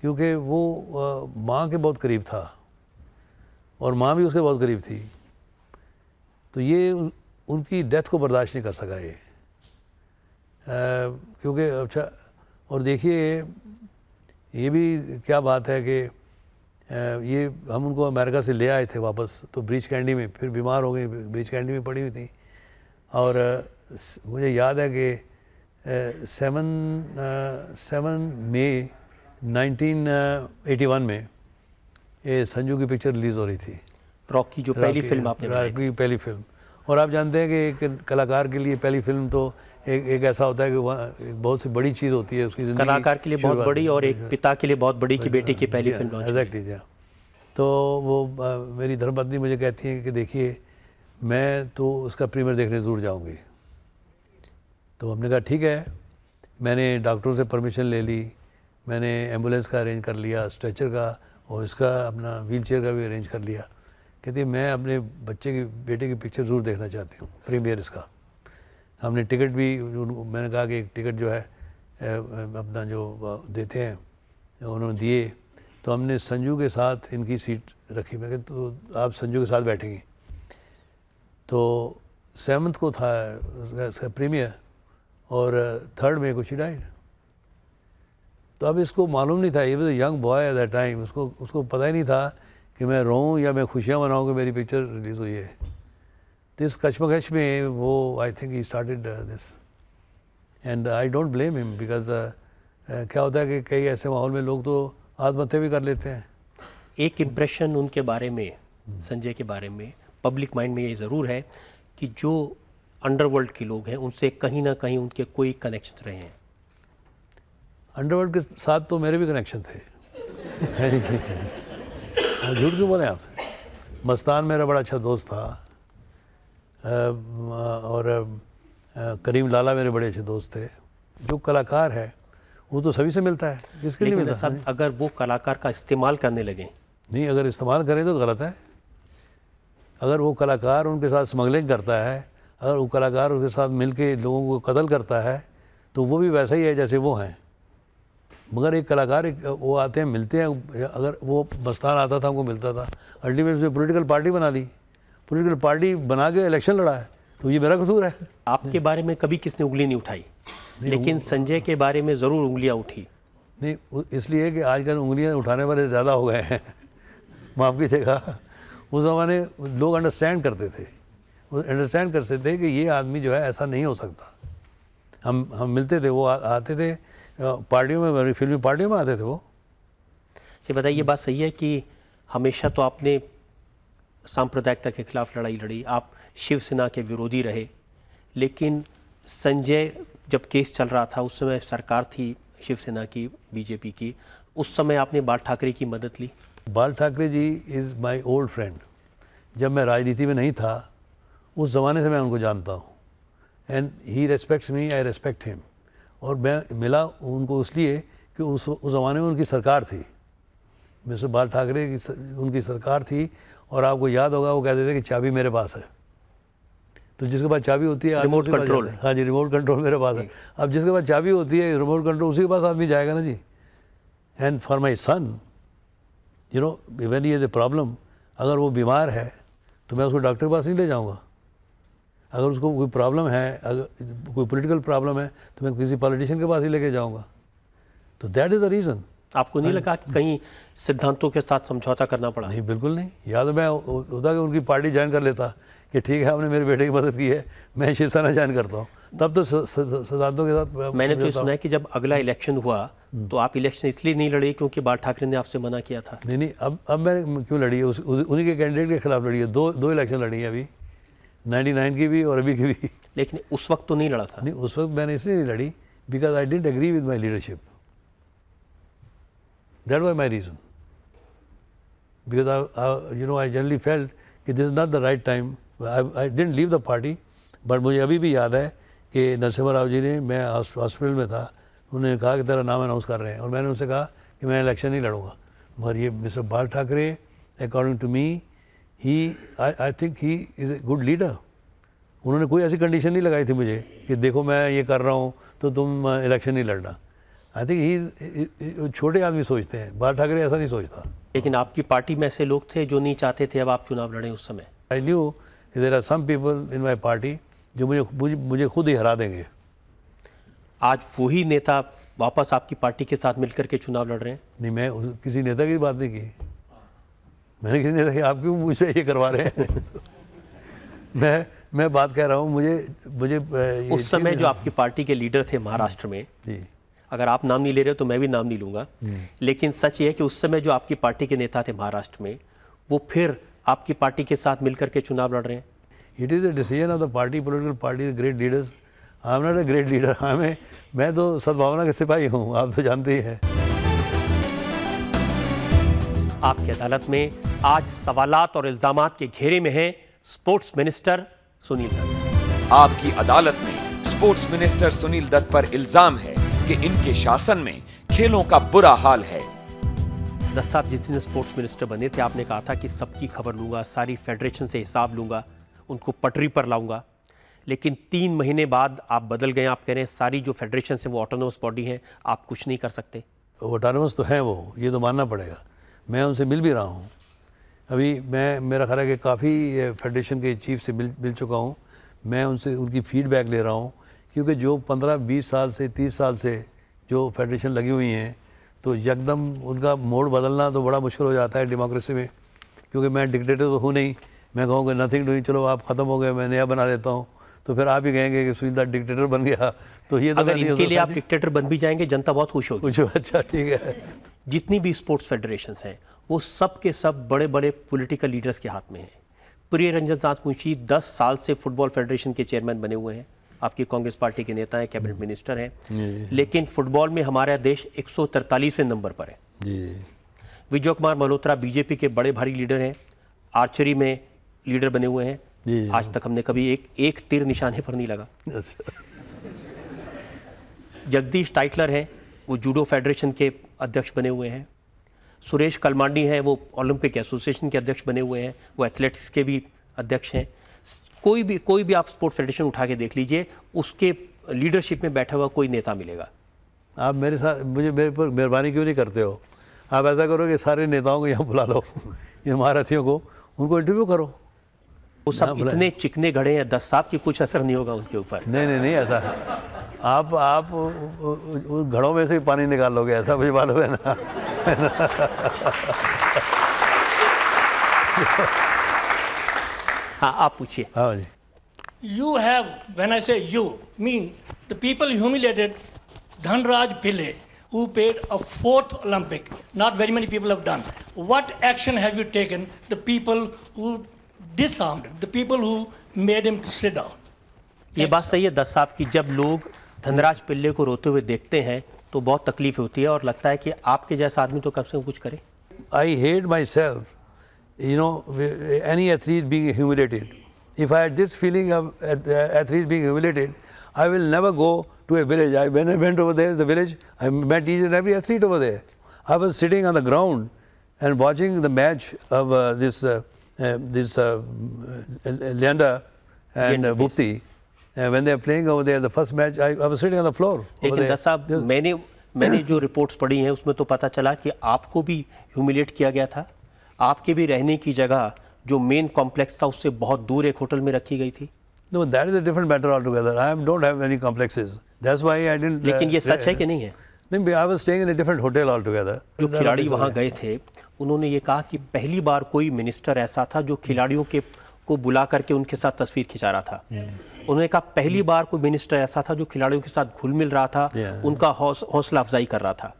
क्योंकि वो माँ के बहुत करीब था और माँ भी उसके बहुत गरीब थी तो ये उन, उनकी डेथ को बर्दाश्त नहीं कर सका ये क्योंकि अच्छा और देखिए ये भी क्या बात है कि ये हम उनको अमेरिका से ले आए थे वापस तो ब्रीच कैंडी में फिर बीमार हो गई ब्रीच कैंडी में पड़ी हुई थी और मुझे याद है कि सेवन सेवन मई 1981 में ये संजू की पिक्चर रिलीज़ हो रही थी रॉक की जो पहली फिल्म आपने रॉक की पहली फिल्म और आप जानते हैं कि एक कलाकार के लिए पहली फिल्म तो एक एक ऐसा होता है कि वह बहुत सी बड़ी चीज़ होती है उसकी कलाकार के लिए बहुत बड़ी और एक
पिता के लिए बहुत बड़ी कि बेटे की पहली फिल्म एग्जैक्टली जी
तो वो मेरी धर्मपत्नी मुझे कहती है कि देखिए मैं तो उसका प्रीमियर देखने ज़रूर जाऊँगी तो हमने कहा ठीक है मैंने डॉक्टरों से परमिशन ले ली मैंने एम्बुलेंस का अरेंज कर लिया स्ट्रेचर का और इसका अपना व्हील चेयर का भी अरेंज कर लिया कहती मैं अपने बच्चे की बेटे की पिक्चर ज़रूर देखना चाहती हूँ प्रीमियर इसका हमने टिकट भी मैंने कहा कि एक टिकट जो है अपना जो देते हैं उन्होंने दिए तो हमने संजू के साथ इनकी सीट रखी मैं तो आप संजू के साथ बैठेंगे तो सेवन्थ को था प्रीमियर और थर्ड में कुछ डाइट तो अब इसको मालूम नहीं था ये तो young boy at that time उसको उसको पता ही नहीं था कि मैं रोऊं या मैं खुशियाँ मनाऊँ कि मेरी पिक्चर रिलीज़ हुई है तो इस कशमकश में वो I think he started this and I don't blame him because क्या होता है कि कई ऐसे माहौल में लोग तो आत्महत्या भी कर लेते हैं एक इम्प्रेशन उनके बारे में संजय
के बारे में पब्लिक माइंड में ये ज़रूर है कि जो अंडरवर्ल्ड के लोग हैं उनसे
कहीं ना कहीं उनके कोई कनेक्शन रहे हैं अंडरवर्ल्ड के साथ तो मेरे भी कनेक्शन थे हाँ, झूठ क्यों बोले आपसे मस्तान मेरा बड़ा अच्छा दोस्त था और करीम लाला मेरे बड़े अच्छे दोस्त थे जो कलाकार है वो तो सभी से मिलता है किसके लिए मिलता है अगर वो कलाकार का इस्तेमाल करने लगे नहीं अगर इस्तेमाल करें तो गलत है अगर वो कलाकार उनके साथ स्मगलिंग करता है अगर वो कलाकार उसके साथ मिल के लोगों को कत्ल करता है तो वो भी वैसा ही है जैसे वो हैं मगर एक कलाकार एक वो आते हैं मिलते हैं अगर वो बस्तान आता था उनको मिलता था अल्टीमेट उसने पोलिटिकल पार्टी बना दी पोलिटिकल पार्टी बना के इलेक्शन लड़ा है तो ये मेरा कसूर है आपके बारे में कभी
किसने उंगली नहीं उठाई लेकिन संजय के बारे में ज़रूर उंगलियाँ उठी
नहीं इसलिए कि आजकल उंगलियाँ उठाने वाले ज़्यादा हो गए हैं माफ़ कीजिएगा उस ज़माने लोग अंडरस्टैंड करते थे अंडरस्टैंड करते थे कि ये आदमी जो है ऐसा नहीं हो सकता हम हम मिलते थे वो आ, आते थे हाँ, पार्टियों में फिल्मी पार्टियों में आते थे वो जी बताइए बात सही है कि हमेशा तो आपने
सांप्रदायिकता के खिलाफ लड़ाई लड़ी आप शिवसेना के विरोधी रहे लेकिन संजय जब केस चल रहा था उस समय सरकार थी शिवसेना की बीजेपी की
उस समय आपने बाल ठाकरे की मदद ली Bal Thackeray ji is my old friend जब मैं राजनीति में नहीं था उस ज़माने से मैं उनको जानता हूँ and he respects me I respect him और मैं मिला उनको इसलिए कि उस उस ज़माने में उनकी सरकार थी मिस्टर बाल ठाकरे की सर, उनकी सरकार थी और आपको याद होगा वो कहते थे कि चाबी मेरे पास है तो जिसके पास चाबी होती है रिमोट कंट्रोल हाँ जी रिमोट कंट्रोल मेरे पास है अब जिसके पास चाबी होती है रिमोट कंट्रोल उसी के पास आदमी जाएगा ना जी and for my son you know even he is a problem अगर वो बीमार है तो मैं उसको डॉक्टर के पास नहीं ले जाऊँगा अगर उसको कोई प्रॉब्लम है अगर कोई पॉलिटिकल प्रॉब्लम है तो मैं किसी पॉलिटिशियन के पास ही लेके जाऊंगा तो दैट इज़ द रीज़न आपको नहीं हाँ। लगा कि कहीं सिद्धांतों के साथ समझौता करना पड़ा नहीं बिल्कुल नहीं या तो मैं होता कि उनकी पार्टी ज्वाइन कर लेता कि ठीक है आपने मेरे बेटे की मदद की है मैं शिवसेना ज्वाइन करता हूँ तब
तो सिद्धांतों के साथ मैंने तो सुना है कि जब अगला इलेक्शन हुआ हम्म। तो आप इलेक्शन इसलिए नहीं
लड़े क्योंकि बाल ठाकरे ने आपसे मना किया था नहीं नहीं अब अब मैंने क्यों लड़ी है उन्हीं के कैंडिडेट के खिलाफ लड़ी है दो दो इलेक्शन लड़ी है अभी 99 की भी और अभी की भी लेकिन उस वक्त तो नहीं लड़ा था नहीं उस वक्त मैंने इसलिए नहीं लड़ी because I didn't agree with my leadership that was my reason because you know I generally felt कि this is not the right time I didn't leave the party but मुझे अभी भी याद है कि नरसिम्हा राव जी ने मैं हॉस्पिटल में था उन्होंने कहा कि तेरा नाम अनाउंस कर रहे हैं और मैंने उनसे कहा कि मैं इलेक्शन नहीं लड़ूंगा मगर ये mister Bal Thackeray according to me he I I think he is a good leader उन्होंने कोई ऐसी कंडीशन नहीं लगाई थी मुझे कि देखो मैं ये कर रहा हूँ तो तुम इलेक्शन नहीं लड़ना आई थिंक ही छोटे आदमी सोचते हैं बाल ठाकरे ऐसा नहीं सोचता लेकिन आपकी पार्टी में ऐसे लोग थे जो नहीं चाहते थे अब आप चुनाव लड़ें
उस समय I knew there are some people in my party जो मुझे मुझे खुद ही हरा देंगे आज वही नेता वापस आपकी पार्टी के साथ मिलकर के चुनाव लड़ रहे हैं
नहीं मैं किसी नेता की बात नहीं की मैंने किसी ने आप क्यों मुझसे ये करवा रहे हैं मैं मैं बात कह रहा हूँ मुझे मुझे उस समय जो
आपकी पार्टी के लीडर थे महाराष्ट्र में अगर आप नाम नहीं ले रहे हो तो मैं भी नाम नहीं लूंगा लेकिन सच ये है कि उस समय जो आपकी पार्टी के नेता थे महाराष्ट्र में वो फिर आपकी पार्टी के
साथ मिलकर के चुनाव लड़ रहे हैं it is a decision of the party political party great leaders I am not a great leader हमें मैं तो सद्भावना के सिपाही हूँ आप तो जानते ही हैं
आपकी अदालत में आज सवाल और इल्जाम के घेरे में हैं स्पोर्ट्स मिनिस्टर सुनील दत्त आपकी अदालत में स्पोर्ट्स
मिनिस्टर सुनील दत्त पर इल्जाम है कि इनके शासन में खेलों का बुरा हाल है
दस साहब जिस दिन स्पोर्ट्स मिनिस्टर बने थे आपने कहा था कि सबकी खबर लूंगा सारी फेडरेशन से हिसाब लूंगा उनको पटरी पर लाऊंगा लेकिन तीन महीने बाद आप बदल गए आप कह रहे हैं सारी जो फेडरेशन है वो ऑटोनोमस बॉडी हैं आप कुछ नहीं कर सकते
ऑटोनोमस तो है वो ये तो मानना पड़ेगा मैं उनसे मिल भी रहा हूँ अभी मैं मेरा ख्याल है कि काफ़ी फेडरेशन के चीफ से मिल मिल चुका हूँ मैं उनसे उनकी फ़ीडबैक ले रहा हूँ क्योंकि जो पंद्रह बीस साल से तीस साल से जो फेडरेशन लगी हुई हैं तो यकदम उनका मोड बदलना तो बड़ा मुश्किल हो जाता है डेमोक्रेसी में क्योंकि मैं डिक्टेटर तो हूँ नहीं मैं कहूँगा नथिंग डूइंग चलो आप ख़त्म हो गए मैं नया बना लेता हूँ तो फिर आप ही कहेंगे कि सुनील डिक्टेटर बन गया तो ये तो अगर इनके लिए आप
डिक्टेटर बन भी जाएंगे जनता बहुत खुश होगी अच्छा ठीक है जितनी भी स्पोर्ट्स फेडरेशंस हैं वो सब के सब बड़े बड़े पॉलिटिकल लीडर्स के हाथ में हैं प्रिय रंजन दास मुंशी दस साल से फुटबॉल फेडरेशन के चेयरमैन बने हुए हैं आपकी कांग्रेस पार्टी के नेता हैं कैबिनेट मिनिस्टर
हैं
लेकिन फुटबॉल में हमारा देश एक सौ नंबर पर
है
विजय कुमार मल्होत्रा बीजेपी के बड़े भारी लीडर हैं आर्चरी में लीडर बने हुए हैं आज तक हमने कभी एक एक तीर निशाने पर नहीं लगा अच्छा। जगदीश टाइटलर हैं वो जूडो फेडरेशन के अध्यक्ष बने हुए हैं सुरेश कलमांडी हैं वो ओलंपिक एसोसिएशन के अध्यक्ष बने हुए हैं वो एथलेटिक्स के भी अध्यक्ष हैं कोई भी कोई भी आप स्पोर्ट फेडरेशन उठा के देख लीजिए उसके
लीडरशिप में बैठा हुआ कोई नेता मिलेगा आप मेरे साथ मुझे मेरे पर मेहरबानी क्यों नहीं करते हो आप ऐसा करो कि सारे नेताओं को यहाँ बुला लो ये महारथियों को उनको इंटरव्यू करो वो सब इतने चिकने घड़े हैं दस साहब की कुछ असर नहीं होगा उनके ऊपर नहीं नहीं नहीं ऐसा आप आप उस घड़ों में से ही पानी निकाल लोगे ऐसा भी मालूम है ना
हाँ आप पूछिए हाँ जी you have when I say you mean the people humiliated Dhanraj Pillay who played a fourth Olympic not very many people have done what action have you taken the people who disarmed the people who made him sit down ये बात सही है दस साहब की जब लोग धनराज पिल्ले को रोते हुए देखते हैं तो बहुत तकलीफ होती है और लगता है कि आपके जैसा
आदमी तो कब से कुछ करे I hate myself you know any athlete being humiliated if I this feeling athlete being humiliated I will never go to a village I when I went over the village I met is an every athlete over there I was sitting on the ground and watching the match of this this and Bhupathi when they are playing over there, the first match, I, I was sitting on the floor. lekin दस साहब मैंने मैंने jo reports padhi hain usme to pata chala
ki aapko bhi humiliate kiya gaya tha aapke bhi rehne ki jagah jo main
complex tha usse bahut दूर ek hotel mein rakhi gayi thi No, that is a different matter altogether. I don't have any complexes. That's why I didn't. lekin लेकिन ये सच है कि नहीं है? नहीं, I was staying in a different hotel altogether.
जो खिलाड़ी वहाँ गए थे, उन्होंने ये कहा कि पहली बार कोई मिनिस्टर ऐसा था जो खिलाड़ियों के को बुला करके उनके साथ तस्वीर खिंचा रहा था
उन्होंने
कहा पहली बार कोई मिनिस्टर ऐसा था जो खिलाड़ियों के साथ घुल मिल रहा था उनका हौसला अफजाई कर रहा था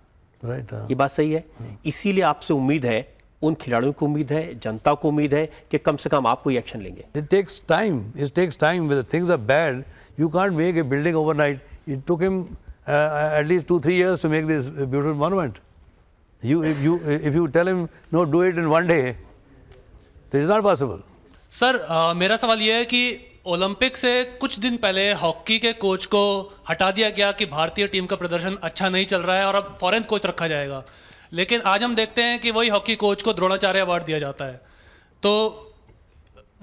हाँ। ये बात सही है hmm. इसीलिए आपसे उम्मीद है उन खिलाड़ियों को उम्मीद है जनता को उम्मीद है कि कम से कम आप
कोई एक्शन लेंगे it takes time it takes time things are bad you can't make a building overnight it took him
sir आ, मेरा सवाल यह है कि ओलंपिक से कुछ दिन पहले हॉकी के कोच को हटा दिया गया कि भारतीय टीम का प्रदर्शन अच्छा नहीं चल रहा है और अब फॉरेन कोच रखा जाएगा लेकिन आज हम देखते हैं कि वही हॉकी कोच को द्रोणाचार्य अवार्ड दिया जाता है तो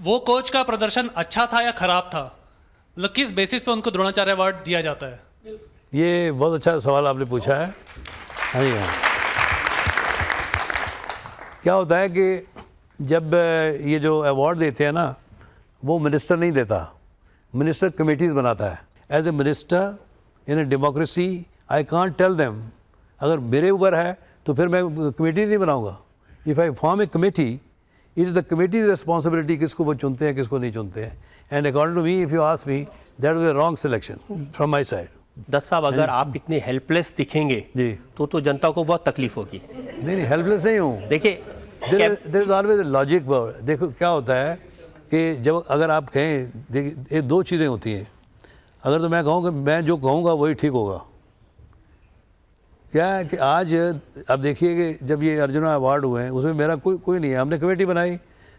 वो कोच का प्रदर्शन अच्छा था या खराब था मतलब किस बेसिस पे उनको द्रोणाचार्य अवार्ड दिया जाता है
ये बहुत अच्छा सवाल आपने पूछा है हाँ हाँ। क्या होता है कि जब ये जो अवार्ड देते हैं ना वो मिनिस्टर नहीं देता मिनिस्टर कमेटीज़ बनाता है as a minister in a democracy I can't tell them अगर मेरे ऊपर है तो फिर मैं कमेटी नहीं बनाऊंगा if I form a committee it is the committee's responsibility किसको वो चुनते हैं किसको नहीं चुनते हैं and according to me if you ask me that is a wrong selection from my side दस
साहब अगर आप
इतने हेल्पलेस दिखेंगे जी तो तो जनता को बहुत तकलीफ होगी नहीं नहीं हेल्पलेस नहीं हूँ देखिए देर इज ऑलवेज लॉजिक देखो क्या होता है कि जब अगर आप कहें देखिए दो चीज़ें होती हैं अगर तो मैं कहूँ कि मैं जो कहूँगा वही ठीक होगा क्या है कि आज अब देखिए कि जब ये अर्जुना अवार्ड हुए हैं उसमें मेरा कोई कोई नहीं है हमने कमेटी बनाई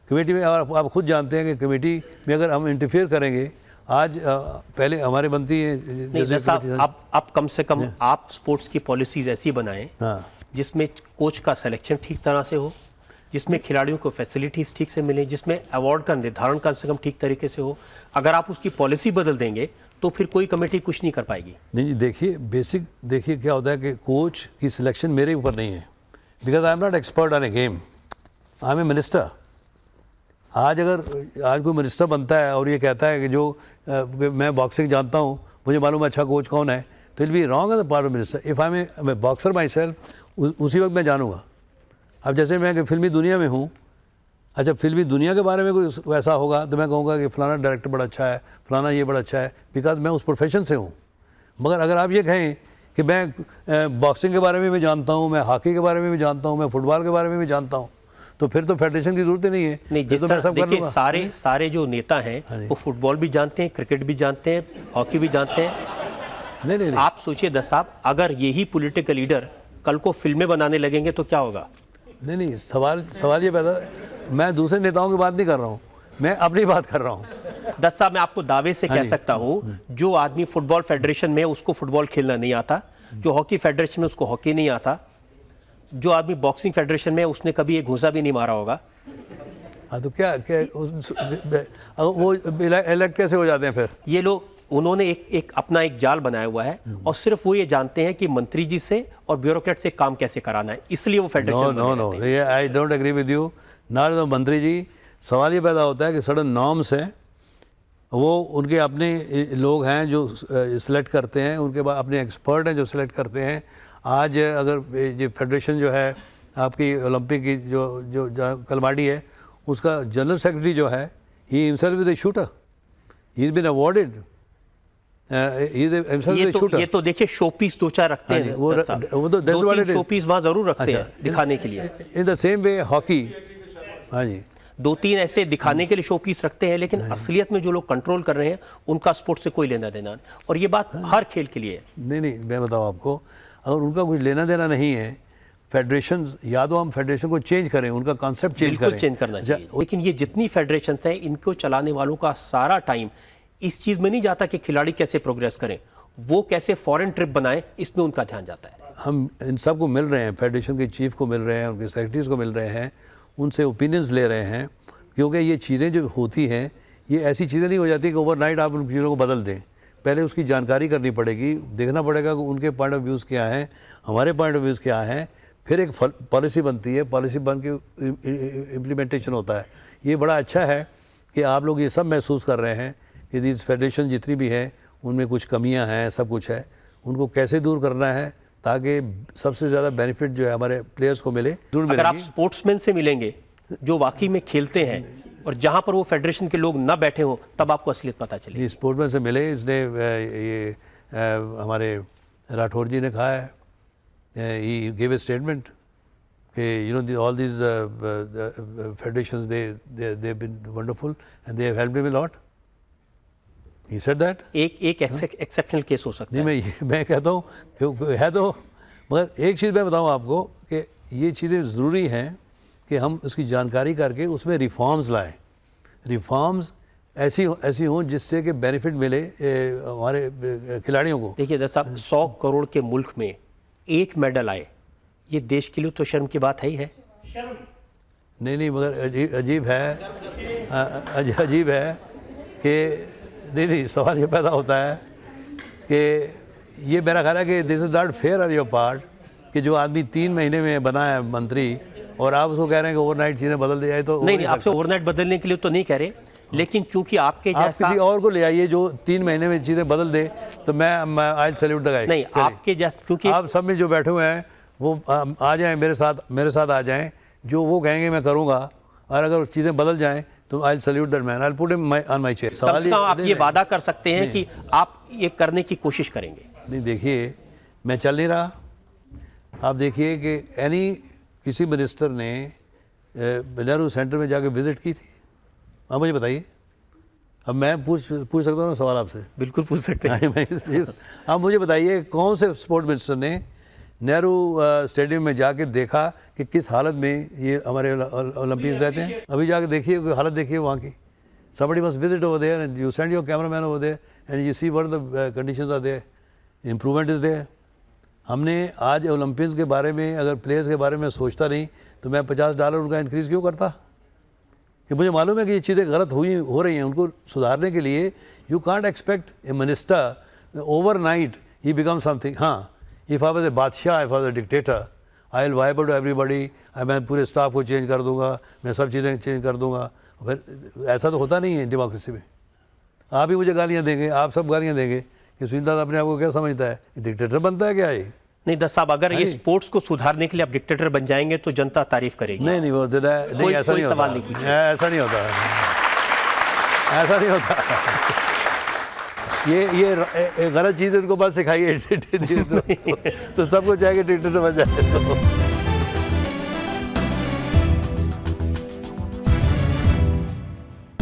कमेटी में आप, आप खुद जानते हैं कि कमेटी में अगर हम इंटरफेयर करेंगे आज पहले हमारे बनती है आप आप कम से कम
आप स्पोर्ट्स की पॉलिसीज ऐसी बनाएं हाँ। जिसमें कोच का सिलेक्शन ठीक तरह से हो जिसमें खिलाड़ियों को फैसिलिटीज़ ठीक से मिलें जिसमें अवार्ड का निर्धारण कम से कम ठीक तरीके से हो अगर आप उसकी पॉलिसी बदल देंगे तो फिर कोई कमेटी कुछ नहीं
कर पाएगी नहीं जी देखिए बेसिक देखिए क्या होता है कि कोच की सिलेक्शन मेरे ऊपर नहीं है because I am not expert on a game I am a minister आज अगर आज कोई मिनिस्टर बनता है और ये कहता है कि जो आ, मैं बॉक्सिंग जानता हूँ मुझे मालूम अच्छा कोच कौन है तो I'll be wrong as a part of minister if I am a boxer myself उसी वक्त मैं जानूंगा अब जैसे मैं फिल्मी दुनिया में हूँ अच्छा फिल्मी दुनिया के बारे में कोई वैसा होगा तो मैं कहूँगा कि फ़लाना डायरेक्टर बड़ा अच्छा है फ़लाना ये बड़ा अच्छा है बिकॉज मैं उस प्रोफेशन से हूँ मगर अगर आप ये कहें कि मैं बॉक्सिंग के बारे में भी जानता हूँ मैं हॉकी के बारे में भी जानता हूँ मैं फुटबॉल के बारे में भी जानता हूँ तो फिर तो फेडरेशन की जरूरत ही नहीं है नहीं जिस तो तरह देखिए सारे
सारे जो नेता हैं हाँ वो फुटबॉल भी जानते हैं क्रिकेट भी जानते हैं हॉकी भी जानते हैं नहीं नहीं, नहीं। आप सोचिए दस साहब अगर यही पॉलिटिकल लीडर कल को फिल्में बनाने लगेंगे
तो क्या होगा नहीं नहीं सवाल सवाल ये पैदा मैं दूसरे नेताओं की बात नहीं कर रहा हूँ मैं अपनी बात कर रहा हूँ दस साहब मैं आपको दावे से कह हाँ सकता हूँ जो आदमी फुटबॉल फेडरेशन
में उसको फुटबॉल खेलना नहीं आता जो हॉकी फेडरेशन में उसको हॉकी नहीं आता जो आदमी बॉक्सिंग फेडरेशन में उसने कभी एक घुसा भी नहीं मारा होगा हाँ तो क्या क्या वो इलेक्ट कैसे हो जाते हैं फिर ये लोग उन्होंने एक एक अपना एक जाल बनाया हुआ है हम्म। और सिर्फ वो ये जानते हैं कि मंत्री जी से और ब्यूरोक्रेट से काम कैसे कराना है
इसलिए वो federation no no no I don't agree with you ना तो मंत्री जी सवाल ये पैदा होता है कि सडन नॉर्म्स हैं वो उनके अपने लोग हैं जो सिलेक्ट करते हैं उनके बाद अपने एक्सपर्ट हैं जो सिलेक्ट करते हैं आज अगर ये फेडरेशन जो है आपकी ओलंपिक की जो जो, कलवाड़ी है उसका जनरल सेक्रेटरी जो है he himself is a shooter he is been awarded Uh, तो- ये तो देखिए शोपीस दो चार रखते हाँ हैं वो वो तो दस शोपीस वहाँ जरूर रखते अच्छा। हैं
दिखाने के लिए
in the same way hockey हाँ जी
दो तीन ऐसे दिखाने के लिए शोपीस रखते हैं लेकिन हाँ असलियत में जो लोग कंट्रोल कर रहे हैं उनका स्पोर्ट से कोई लेना देना नहीं और ये बात हाँ।
हर खेल के लिए है नहीं नहीं मैं बताऊँ आपको अगर उनका कुछ लेना देना नहीं है फेडरेशन या तो हम फेडरेशन को चेंज करें उनका कॉन्सेप्ट चेंज करें चेंज करना चाहिए लेकिन ये जितनी फेडरेशन
है इनको चलाने वालों का सारा टाइम इस चीज़ में नहीं जाता कि खिलाड़ी कैसे प्रोग्रेस करें वो कैसे फॉरेन ट्रिप बनाएं इसमें उनका ध्यान जाता है
हम इन सब को मिल रहे हैं फेडरेशन के चीफ को मिल रहे हैं उनके सेक्रेटरीज को मिल रहे हैं उनसे ओपिनियंस ले रहे हैं क्योंकि ये चीज़ें जो होती हैं ये ऐसी चीज़ें नहीं हो जाती कि ओवर आप उन चीज़ों को बदल दें पहले उसकी जानकारी करनी पड़ेगी देखना पड़ेगा कि उनके पॉइंट ऑफ व्यूज़ क्या हैं हमारे पॉइंट ऑफ व्यूज़ क्या हैं फिर एक पॉलिसी बनती है पॉलिसी बन के इम्प्लीमेंटेशन होता है ये बड़ा अच्छा है कि आप लोग ये सब महसूस कर रहे हैं यदि इस फेडरेशन जितनी भी हैं उनमें कुछ कमियां हैं सब कुछ है उनको कैसे दूर करना है ताकि सबसे ज़्यादा बेनिफिट जो है हमारे प्लेयर्स
को मिले जरूर अगर आप
स्पोर्ट्समैन से मिलेंगे
जो वाकई में खेलते हैं और जहाँ पर वो
फेडरेशन के लोग ना बैठे हों तब आपको असलियत पता चले स्पोर्ट्समैन से मिले इसने ये हमारे राठौर जी ने कहा है ई गिव ए स्टेटमेंट कि you know the, all these uh, they federations they, they they've been wonderful He said that? एक एक एक्सेप्शनल हाँ। केस हो सकता नहीं, है मैं मैं कहता हूँ है तो मगर एक चीज़ मैं बताऊँ आपको कि ये चीज़ें ज़रूरी हैं कि हम उसकी जानकारी करके उसमें रिफॉर्म्स लाएँ रिफॉर्म्स ऐसी ऐसी हों जिससे कि बेनिफिट मिले हमारे खिलाड़ियों
को देखिए जैसा सौ करोड़ के मुल्क में एक मेडल आए ये देश के लिए तो
शर्म की बात है ही है नहीं नहीं मगर अजीब अजीब है अजीब है कि नहीं नहीं सवाल ये पैदा होता है कि ये मेरा ख्याल है कि this is not fair are your part कि जो आदमी तीन महीने में बना है मंत्री और आप उसको कह रहे हैं कि ओवरनाइट चीज़ें बदल दी जाए तो नहीं नहीं आपसे ओवरनाइट बदलने के लिए तो नहीं कह रहे लेकिन चूंकि आपके आप जैसा किसी और को ले आइए जो तीन महीने में चीज़ें बदल दे तो मैं आई सैल्यूट दगा नहीं आपके जैसा चूंकि आप सब में जो बैठे हुए हैं वो आ जाएं मेरे साथ मेरे साथ आ जाएं जो वो कहेंगे मैं करूँगा और अगर चीज़ें बदल जाएँ तो I salute that man I put him on my chair सवाल आप ये वादा
कर सकते हैं कि
आप ये करने की कोशिश करेंगे नहीं देखिए मैं चल नहीं रहा आप देखिए कि एनी किसी मिनिस्टर ने नेहरू सेंटर में जाके विजिट की थी आप मुझे बताइए अब मैं पूछ पूछ सकता हूँ ना सवाल आपसे बिल्कुल पूछ सकते हैं आप मुझे बताइए कौन से स्पोर्ट मिनिस्टर ने नेहरू स्टेडियम में जाके देखा कि किस हालत में ये हमारे ओलंपियंस रहते हैं अभी जाके देखिए हालत देखिए वहाँ की somebody must visit over there and you send your cameraman over there and you see what the uh, conditions are there improvement is हमने आज ओलंपियंस के बारे में अगर प्लेयर्स के बारे में सोचता नहीं तो मैं पचास डॉलर उनका इंक्रीज़ क्यों करता कि मुझे मालूम है कि ये चीज़ें गलत हुई हो रही हैं उनको सुधारने के लिए you can't expect a minister overnight he become something हाँ इफ़ आई वॉज ए बादशाह इफ़ आज a dictator I liable to everybody मैं पूरे स्टाफ को चेंज कर दूंगा मैं सब चीज़ें चेंज कर दूंगा फिर ऐसा तो होता नहीं है डेमोक्रेसी में आप ही मुझे गालियाँ देंगे आप सब गालियाँ देंगे कि सुनील दादा तो अपने आप को क्या समझता है डिक्टेटर बनता है क्या ये नहीं दस साहब अगर ये स्पोर्ट्स को सुधारने के लिए आप डिक्टेटर बन
जाएंगे तो जनता तारीफ करेगी नहीं नहीं वो तो नहीं ऐसा नहीं होता
ऐसा नहीं होता ऐसा नहीं होता ये ये गलत चीज़ इनको बस सिखाइए तो, तो, तो सब कुछ आएगा तो बन जाए तो।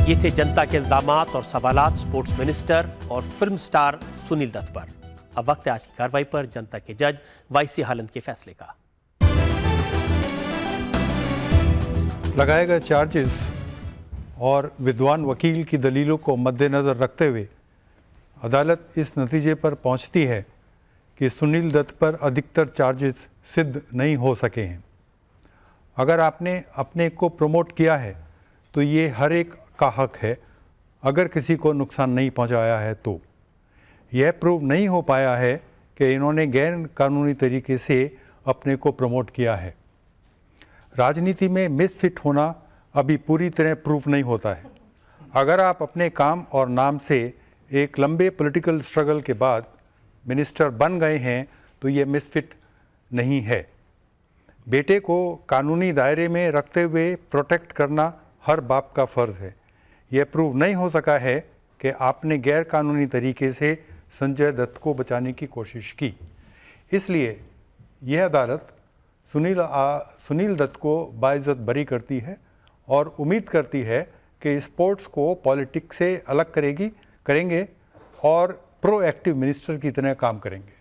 ये थे जनता के इल्ज़ाम और सवाल स्पोर्ट्स मिनिस्टर और फिल्म स्टार सुनील दत्त पर अब वक्त है आज की कार्रवाई पर जनता के जज वाईसी हालंद के फैसले का
लगाए गए चार्जेस और विद्वान वकील की दलीलों को मद्देनज़र रखते हुए अदालत इस नतीजे पर पहुंचती है कि सुनील दत्त पर अधिकतर चार्जेस सिद्ध नहीं हो सके हैं अगर आपने अपने को प्रमोट किया है तो ये हर एक का हक है अगर किसी को नुकसान नहीं पहुंचाया है तो यह प्रूव नहीं हो पाया है कि इन्होंने गैर कानूनी तरीके से अपने को प्रमोट किया है राजनीति में मिसफिट होना अभी पूरी तरह प्रूफ नहीं होता है अगर आप अपने काम और नाम से एक लंबे पॉलिटिकल स्ट्रगल के बाद मिनिस्टर बन गए हैं तो ये मिसफिट नहीं है बेटे को कानूनी दायरे में रखते हुए प्रोटेक्ट करना हर बाप का फ़र्ज़ है यह प्रूव नहीं हो सका है कि आपने गैर कानूनी तरीके से संजय दत्त को बचाने की कोशिश की इसलिए यह अदालत सुनील आ, सुनील दत्त को बाइज़त बरी करती है और उम्मीद करती है कि स्पोर्ट्स को पॉलिटिक्स से अलग करेगी करेंगे और प्रोएक्टिव मिनिस्टर की तरह काम करेंगे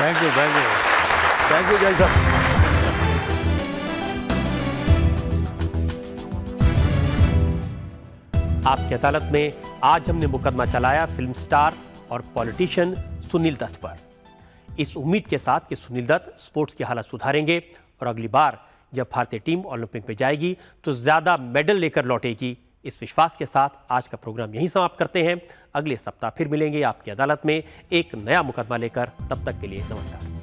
thank you thank you thank you Jai साहब
आपकी अदालत में आज हमने मुकदमा चलाया फिल्म स्टार और पॉलिटिशियन सुनील दत्त पर इस उम्मीद के साथ कि सुनील दत्त स्पोर्ट्स की हालत सुधारेंगे और अगली बार जब भारतीय टीम ओलंपिक में जाएगी तो ज़्यादा मेडल लेकर लौटेगी इस विश्वास के साथ आज का प्रोग्राम यहीं समाप्त करते हैं अगले सप्ताह फिर मिलेंगे आपकी अदालत में एक नया मुकदमा लेकर तब तक के लिए नमस्कार